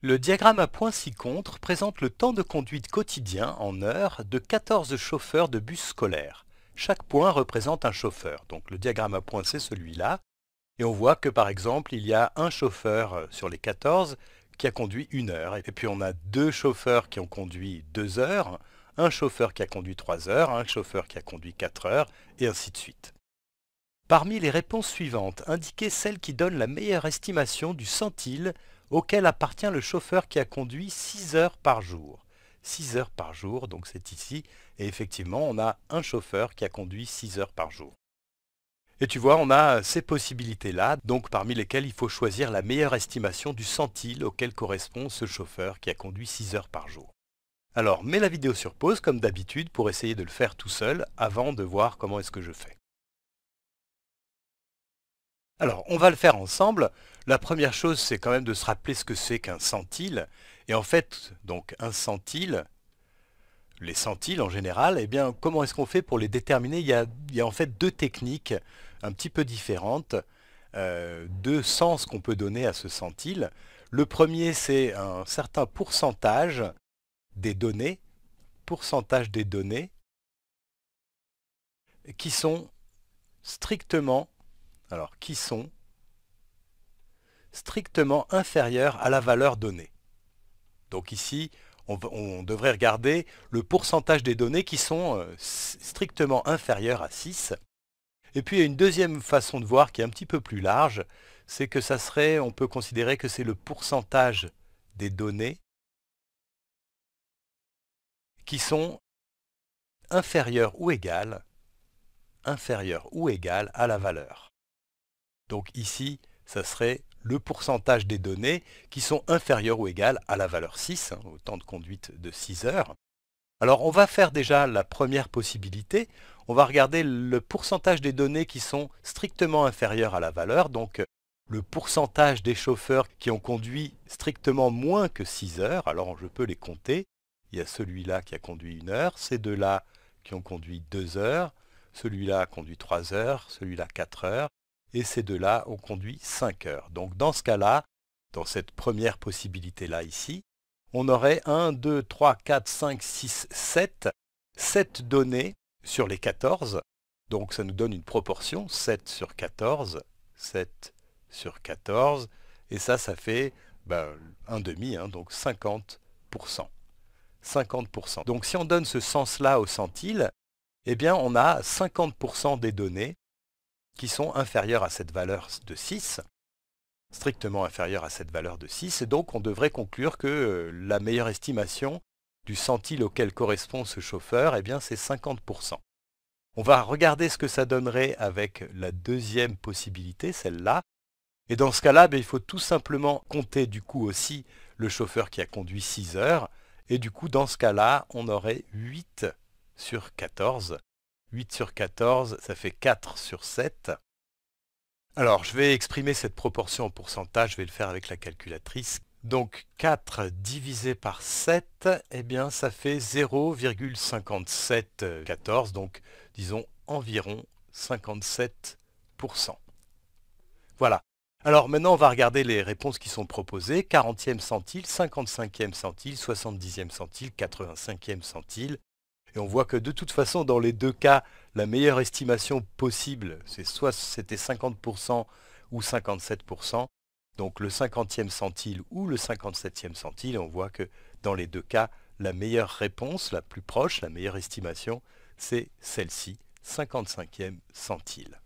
Le diagramme à points ci-contre présente le temps de conduite quotidien en heures de 14 chauffeurs de bus scolaires. Chaque point représente un chauffeur, donc le diagramme à points c'est celui-là, et on voit que par exemple il y a un chauffeur euh, sur les 14 qui a conduit une heure, et puis on a deux chauffeurs qui ont conduit deux heures, un chauffeur qui a conduit trois heures, un chauffeur qui a conduit quatre heures, et ainsi de suite. Parmi les réponses suivantes, indiquez celle qui donne la meilleure estimation du centile auquel appartient le chauffeur qui a conduit 6 heures par jour. 6 heures par jour, donc c'est ici, et effectivement on a un chauffeur qui a conduit 6 heures par jour. Et tu vois, on a ces possibilités-là, donc parmi lesquelles il faut choisir la meilleure estimation du centile auquel correspond ce chauffeur qui a conduit 6 heures par jour. Alors, mets la vidéo sur pause comme d'habitude pour essayer de le faire tout seul avant de voir comment est-ce que je fais. Alors, on va le faire ensemble. La première chose, c'est quand même de se rappeler ce que c'est qu'un centile. Et en fait, donc un centile, les centiles en général, eh bien, comment est-ce qu'on fait pour les déterminer il y, a, en fait deux techniques un petit peu différentes, euh, deux sens qu'on peut donner à ce centile. Le premier, c'est un certain pourcentage des données, pourcentage des données, qui sont strictement alors qui sont strictement inférieurs à la valeur donnée. Donc ici, on, devrait regarder le pourcentage des données qui sont euh, strictement inférieures à 6. Et puis il y a une deuxième façon de voir qui est un petit peu plus large, c'est que ça serait, on peut considérer que c'est le pourcentage des données qui sont inférieures ou inférieures ou égales à la valeur. Donc ici, ça serait le pourcentage des données qui sont inférieures ou égales à la valeur 6, hein, au temps de conduite de 6 heures. Alors on va faire déjà la première possibilité. On va regarder le pourcentage des données qui sont strictement inférieures à la valeur, donc le pourcentage des chauffeurs qui ont conduit strictement moins que 6 heures. Alors je peux les compter. Il y a celui-là qui a conduit 1 heure, ces deux-là qui ont conduit 2 heures, celui-là a conduit 3 heures, celui-là 4 heures, et ces deux-là ont conduit 5 heures. Donc dans ce cas-là, dans cette première possibilité-là ici, on aurait 1, 2, 3, 4, 5, 6, 7, 7 données sur les 14. Donc ça nous donne une proportion, 7 sur 14, 7 sur 14, et ça, ça fait ben, demi, hein, donc 50%. 50%. Donc si on donne ce sens-là au centile, eh bien on a 50% des données qui sont inférieurs à cette valeur de 6, strictement inférieurs à cette valeur de 6, et donc on devrait conclure que euh, la meilleure estimation du centile auquel correspond ce chauffeur, et eh bien c'est 50%. On va regarder ce que ça donnerait avec la deuxième possibilité, celle-là. Et dans ce cas-là, ben, il faut tout simplement compter du coup aussi le chauffeur qui a conduit 6 heures. Et du coup, dans ce cas-là, on aurait 8 sur 14 8 sur 14, ça fait 4 sur 7. Alors, je vais exprimer cette proportion en pourcentage, je vais le faire avec la calculatrice. Donc 4 divisé par 7, eh bien ça fait 0,5714, euh, donc disons environ 57%. Voilà. Alors maintenant, on va regarder les réponses qui sont proposées. 40e centile, 55e centile, 70e centile, 85e centile, et on voit que de toute façon, dans les deux cas, la meilleure estimation possible, c'est soit c'était 50% ou 57%. Donc le 50e centile ou le 57e centile, on voit que dans les deux cas, la meilleure réponse, la plus proche, la meilleure estimation, c'est celle-ci, 55e centile.